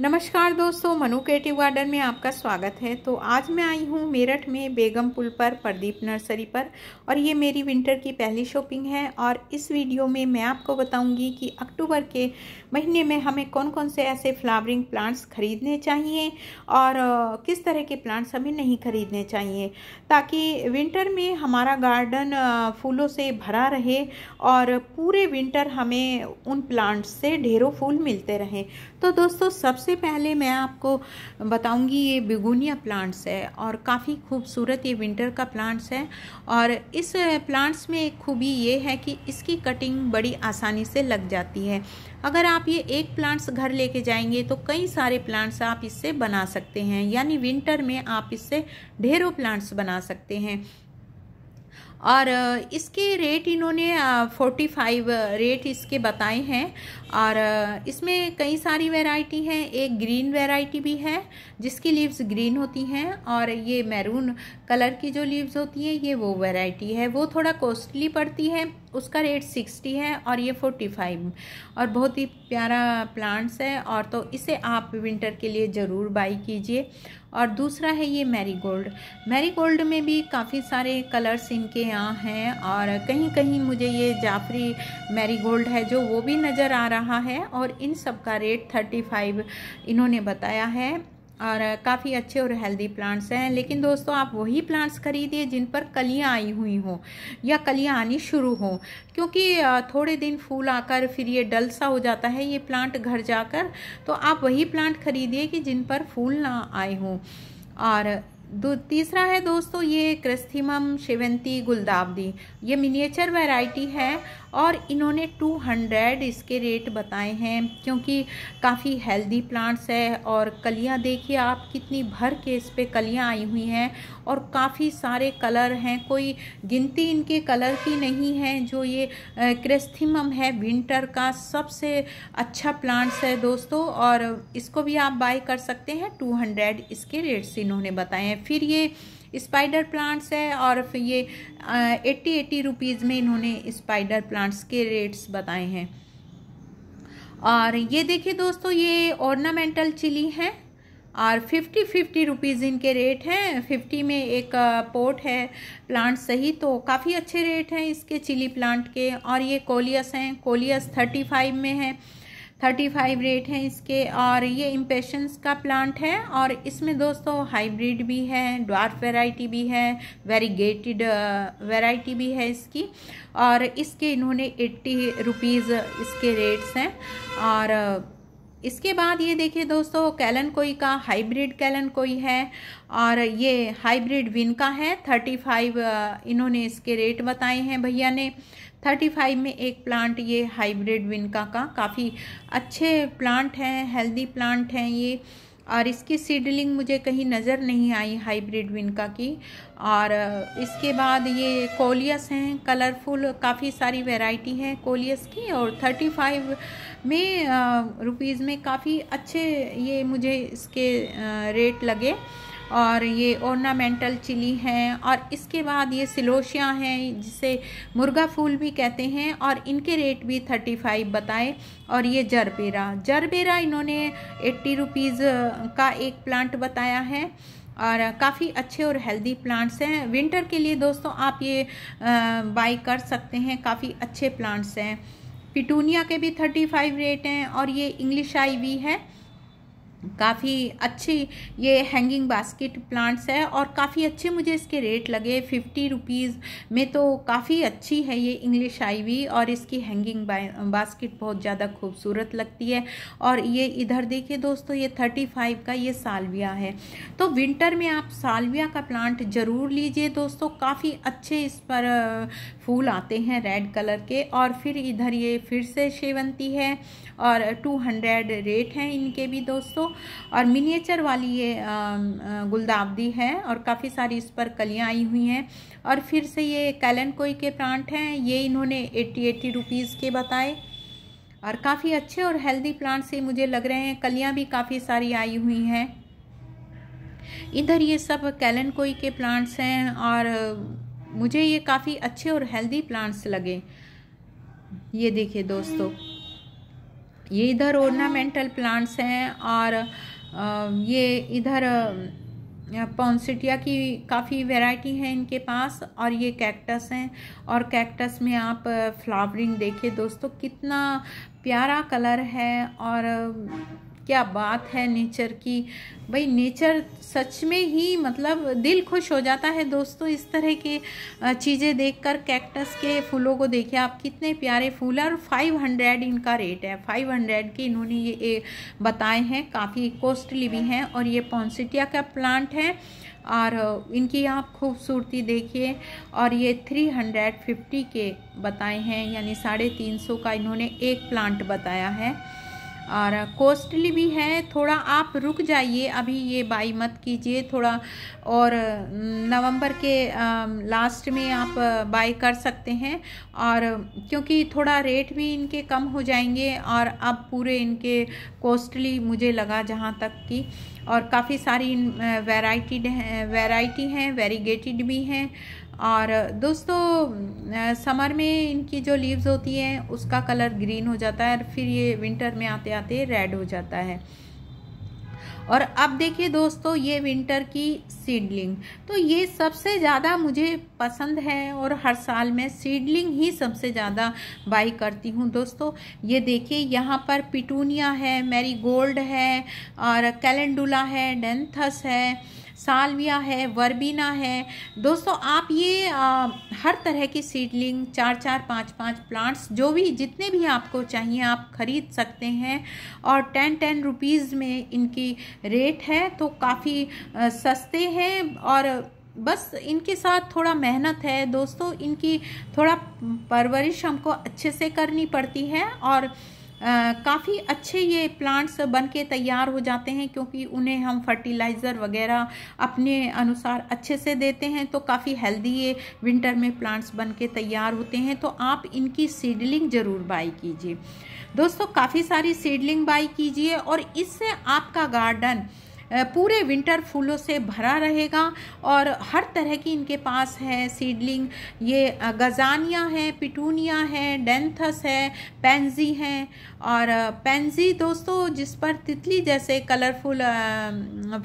नमस्कार दोस्तों Manu creative garden में आपका स्वागत है तो आज मैं आई हूँ मेरठ में बेगम पुल पर प्रदीप नर्सरी पर और ये मेरी विंटर की पहली शॉपिंग है और इस वीडियो में मैं आपको बताऊँगी कि अक्टूबर के महीने में हमें कौन कौन से ऐसे फ्लावरिंग प्लांट्स खरीदने चाहिए और किस तरह के प्लांट्स हमें नहीं खरीदने चाहिए ताकि विंटर में हमारा गार्डन फूलों से भरा रहे और पूरे विंटर हमें उन प्लांट्स से ढेरों फूल मिलते रहें तो दोस्तों सब सबसे पहले मैं आपको बताऊंगी ये बिगुनिया प्लांट्स है और काफ़ी खूबसूरत ये विंटर का प्लांट्स है और इस प्लांट्स में एक खूबी ये है कि इसकी कटिंग बड़ी आसानी से लग जाती है अगर आप ये एक प्लांट्स घर लेके जाएंगे तो कई सारे प्लांट्स आप इससे बना सकते हैं यानी विंटर में आप इससे ढेरों प्लांट्स बना सकते हैं और इसके रेट इन्होंने फोर्टी फाइव रेट इसके बताए हैं और इसमें कई सारी वैरायटी हैं एक ग्रीन वैरायटी भी है जिसकी लीव्स ग्रीन होती हैं और ये मैरून कलर की जो लीव्स होती हैं ये वो वैरायटी है वो थोड़ा कॉस्टली पड़ती है उसका रेट सिक्सटी है और ये फोर्टी फाइव और बहुत ही प्यारा प्लांट्स है और तो इसे आप विंटर के लिए ज़रूर बाई कीजिए और दूसरा है ये मैरी गोल्ड मैरी गोल्ड में भी काफ़ी सारे कलर्स इनके यहाँ हैं और कहीं कहीं मुझे ये जाफरी मैरी गोल्ड है जो वो भी नज़र आ रहा रहा है और इन सब का रेट थर्टी फाइव इन्होंने बताया है और काफ़ी अच्छे और हेल्दी प्लांट्स हैं लेकिन दोस्तों आप वही प्लांट्स खरीदिए जिन पर कलियां आई हुई हों या कलियां आनी शुरू हों क्योंकि थोड़े दिन फूल आकर फिर ये डल सा हो जाता है ये प्लांट घर जाकर तो आप वही प्लांट खरीदिए कि जिन पर फूल ना आए हों और दो तीसरा है दोस्तों ये क्रिस्थिमम शिवंती गुलदावदी ये मिनिएचर वैरायटी है और इन्होंने 200 इसके रेट बताए हैं क्योंकि काफ़ी हेल्दी प्लांट्स है और कलियां देखिए आप कितनी भर के इस पर कलियाँ आई हुई हैं और काफ़ी सारे कलर हैं कोई गिनती इनके कलर की नहीं है जो ये क्रिस्थिमम है विंटर का सबसे अच्छा प्लांट्स है दोस्तों और इसको भी आप बाय कर सकते हैं टू इसके रेट्स इन्होंने बताए हैं फिर ये स्पाइडर प्लांट्स है और फिर ये एट्टी एट्टी रुपीज़ में इन्होंने स्पाइडर प्लांट्स के रेट्स बताए हैं और ये देखिए दोस्तों ये ऑर्नामेंटल चिली हैं और फिफ्टी फिफ्टी रुपीज़ इनके रेट हैं फिफ्टी में एक पोट है प्लांट सही तो काफ़ी अच्छे रेट हैं इसके चिली प्लांट के और ये कोलियस हैं कोलियस थर्टी फाइव में है थर्टी फाइव रेट हैं इसके और ये इम्पेशंस का प्लांट है और इसमें दोस्तों हाइब्रिड भी है ड्वार्फ वैरायटी भी है वेरीगेटेड वैरायटी भी है इसकी और इसके इन्होंने एट्टी रुपीज़ इसके रेट्स हैं और इसके बाद ये देखिए दोस्तों कैलन कोई का हाइब्रिड कैलन कोई है और ये हाइब्रिड विन का है थर्टी फाइव इन्होंने इसके रेट बताए हैं भैया ने थर्टी फाइव में एक प्लांट ये हाइब्रिड विनका का काफ़ी अच्छे प्लांट हैं हेल्दी प्लांट हैं ये और इसकी सीडलिंग मुझे कहीं नज़र नहीं आई हाइब्रिड विनका की और इसके बाद ये कोलियस हैं कलरफुल काफ़ी सारी वैरायटी है कोलियस की और थर्टी फाइव में रुपीज़ में काफ़ी अच्छे ये मुझे इसके रेट लगे और ये ऑर्नामेंटल चिली हैं और इसके बाद ये सिलोशिया हैं जिसे मुर्गा फूल भी कहते हैं और इनके रेट भी थर्टी फाइव बताए और ये जरबेरा जरबेरा इन्होंने एट्टी रुपीज़ का एक प्लांट बताया है और काफ़ी अच्छे और हेल्दी प्लांट्स हैं विंटर के लिए दोस्तों आप ये बाई कर सकते हैं काफ़ी अच्छे प्लांट्स हैं पिटूनिया के भी थर्टी फाइव रेट हैं और ये इंग्लिश आई भी है काफ़ी अच्छी ये हैंगिंग बास्केट प्लांट्स है और काफ़ी अच्छे मुझे इसके रेट लगे फिफ्टी रुपीज़ में तो काफ़ी अच्छी है ये इंग्लिश आईवी और इसकी हैंगिंग बास्केट बहुत ज़्यादा खूबसूरत लगती है और ये इधर देखिए दोस्तों ये थर्टी फाइव का ये सालविया है तो विंटर में आप सालविया का प्लांट ज़रूर लीजिए दोस्तों काफ़ी अच्छे इस पर फूल आते हैं रेड कलर के और फिर इधर ये फिर से शेवंती है और टू हंड्रेड रेट हैं इनके भी दोस्तों और मिनिएचर वाली ये गुलदावदी है और काफ़ी सारी इस पर कलियाँ आई हुई हैं और फिर से ये कैलन कोई के प्लांट हैं ये इन्होंने एट्टी एट्टी रुपीज़ के बताए और काफ़ी अच्छे और हेल्दी प्लांट से मुझे लग रहे हैं कलियाँ भी काफ़ी सारी आई हुई हैं इधर ये सब कैलन कोई के प्लांट्स हैं और मुझे ये काफ़ी अच्छे और हेल्दी प्लांट्स लगे ये देखिए दोस्तों ये इधर ऑर्नामेंटल प्लांट्स हैं और ये इधर पॉन्सिटिया की काफ़ी वैरायटी है इनके पास और ये कैक्टस हैं और कैक्टस में आप फ्लावरिंग देखिए दोस्तों कितना प्यारा कलर है और क्या बात है नेचर की भाई नेचर सच में ही मतलब दिल खुश हो जाता है दोस्तों इस तरह के चीज़ें देखकर कैक्टस के फूलों को देखिए आप कितने प्यारे फूल हैं और फाइव हंड्रेड इनका रेट है फाइव हंड्रेड के इन्होंने ये बताए हैं काफ़ी कॉस्टली भी हैं और ये पॉन्सिटिया का प्लांट है और इनकी आप खूबसूरती देखिए और ये थ्री हंड्रेड फिफ्टी के बताए हैं यानी साढ़े तीन सौ का इन्होंने एक प्लांट बताया है और कॉस्टली भी है थोड़ा आप रुक जाइए अभी ये बाई मत कीजिए थोड़ा और नवंबर के लास्ट में आप बाई कर सकते हैं और क्योंकि थोड़ा रेट भी इनके कम हो जाएंगे और अब पूरे इनके कॉस्टली मुझे लगा जहाँ तक कि और काफ़ी सारी वैरायटी वैरायटी हैं वेरीगेटेड भी हैं और दोस्तों समर में इनकी जो लीव्स होती हैं उसका कलर ग्रीन हो जाता है और फिर ये विंटर में आते आते रेड हो जाता है और अब देखिए दोस्तों ये विंटर की सीडलिंग तो ये सबसे ज़्यादा मुझे पसंद है और हर साल मैं सीडलिंग ही सबसे ज़्यादा बाई करती हूँ दोस्तों ये देखिए यहाँ पर पिटूनिया है मैरी गोल्ड है और कैलेंडुला है डेंथस है सालविया है वर्बीना है दोस्तों आप ये आ, हर तरह की सीडलिंग चार चार पाँच पाँच प्लांट्स जो भी जितने भी आपको चाहिए आप ख़रीद सकते हैं और टेन टेन रुपीज़ में इनकी रेट है तो काफ़ी सस्ते हैं और बस इनके साथ थोड़ा मेहनत है दोस्तों इनकी थोड़ा परवरिश हमको अच्छे से करनी पड़ती है और काफ़ी अच्छे ये प्लांट्स बन के तैयार हो जाते हैं क्योंकि उन्हें हम फर्टिलाइज़र वगैरह अपने अनुसार अच्छे से देते हैं तो काफ़ी हेल्दी ये विंटर में प्लांट्स बन के तैयार होते हैं तो आप इनकी सीडलिंग ज़रूर बाई कीजिए दोस्तों काफ़ी सारी सीडलिंग बाई कीजिए और इससे आपका गार्डन पूरे विंटर फूलों से भरा रहेगा और हर तरह की इनके पास है सीडलिंग ये गजानिया है पिटूनिया है डेंथस है पेंजी हैं और पेंजी दोस्तों जिस पर तितली जैसे कलरफुल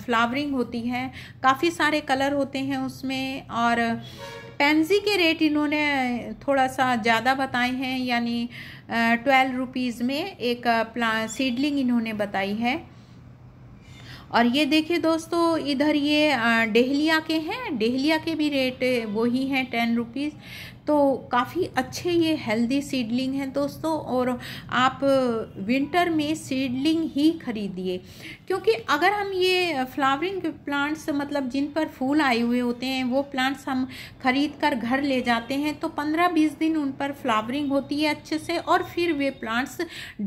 फ्लावरिंग होती है काफ़ी सारे कलर होते हैं उसमें और पेंजी के रेट इन्होंने थोड़ा सा ज़्यादा बताए हैं यानी ट्वेल्व रुपीज़ में एक प्ला सीडलिंग इन्होंने बताई है और ये देखिए दोस्तों इधर ये डहलिया के हैं डेहलिया के भी रेट वही हैं टेन रुपीज़ तो काफ़ी अच्छे ये हेल्दी सीडलिंग हैं दोस्तों और आप विंटर में सीडलिंग ही खरीदिए क्योंकि अगर हम ये फ्लावरिंग प्लांट्स मतलब जिन पर फूल आए हुए होते हैं वो प्लांट्स हम खरीद कर घर ले जाते हैं तो पंद्रह बीस दिन उन पर फ्लावरिंग होती है अच्छे से और फिर वे प्लांट्स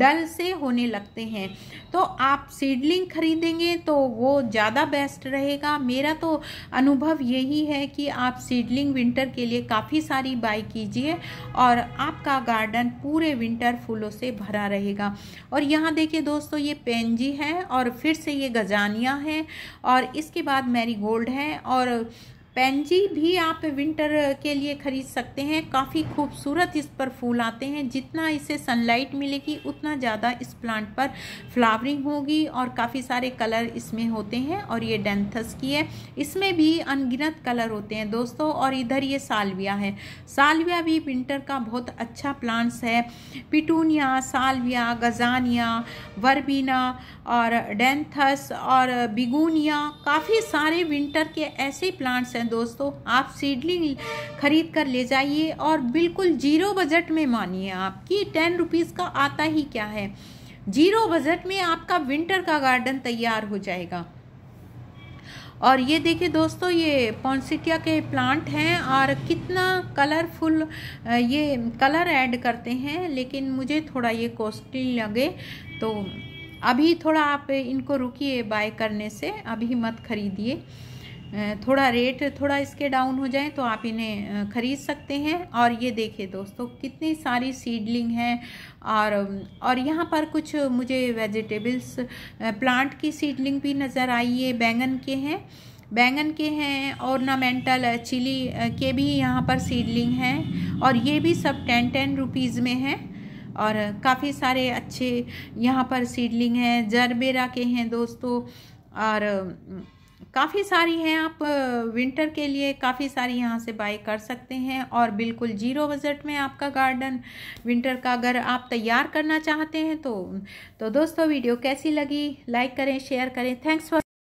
डल से होने लगते हैं तो आप सीडलिंग खरीदेंगे तो वो ज़्यादा बेस्ट रहेगा मेरा तो अनुभव यही है कि आप सीडलिंग विंटर के लिए काफ़ी सारी अप्लाई कीजिए और आपका गार्डन पूरे विंटर फूलों से भरा रहेगा और यहाँ देखिए दोस्तों ये पेंजी है और फिर से ये गजानिया है और इसके बाद मैरी गोल्ड है और पेंजी भी आप विंटर के लिए खरीद सकते हैं काफ़ी खूबसूरत इस पर फूल आते हैं जितना इसे सनलाइट मिलेगी उतना ज़्यादा इस प्लांट पर फ्लावरिंग होगी और काफ़ी सारे कलर इसमें होते हैं और ये डेंथस की है इसमें भी अनगिनत कलर होते हैं दोस्तों और इधर ये सालविया है सालविया भी विंटर का बहुत अच्छा प्लांट्स है पिटूनिया सालविया गजानिया वर्बीना और डेंथस और बिगूनिया काफ़ी सारे विंटर के ऐसे प्लांट्स हैं हैं दोस्तों आप सीडलिंग खरीद कर ले जाइए और बिल्कुल जीरो बजट में मानिए आपकी टेन रुपीज़ का आता ही क्या है जीरो बजट में आपका विंटर का गार्डन तैयार हो जाएगा और ये देखिए दोस्तों ये पॉन्सिटिया के प्लांट हैं और कितना कलरफुल ये कलर ऐड करते हैं लेकिन मुझे थोड़ा ये कॉस्टली लगे तो अभी थोड़ा आप इनको रुकिए बाय करने से अभी मत खरीदिए थोड़ा रेट थोड़ा इसके डाउन हो जाए तो आप इन्हें ख़रीद सकते हैं और ये देखिए दोस्तों कितनी सारी सीडलिंग हैं और और यहाँ पर कुछ मुझे वेजिटेबल्स प्लांट की सीडलिंग भी नज़र आई है बैंगन के हैं बैंगन के हैं ऑर्नामेंटल चिली के भी यहाँ पर सीडलिंग हैं और ये भी सब टेन टेन रुपीज़ में हैं और काफ़ी सारे अच्छे यहाँ पर सीडलिंग हैं जरबेरा के हैं दोस्तों और काफ़ी सारी हैं आप विंटर के लिए काफ़ी सारी यहाँ से बाय कर सकते हैं और बिल्कुल जीरो बजट में आपका गार्डन विंटर का अगर आप तैयार करना चाहते हैं तो तो दोस्तों वीडियो कैसी लगी लाइक करें शेयर करें थैंक्स फॉर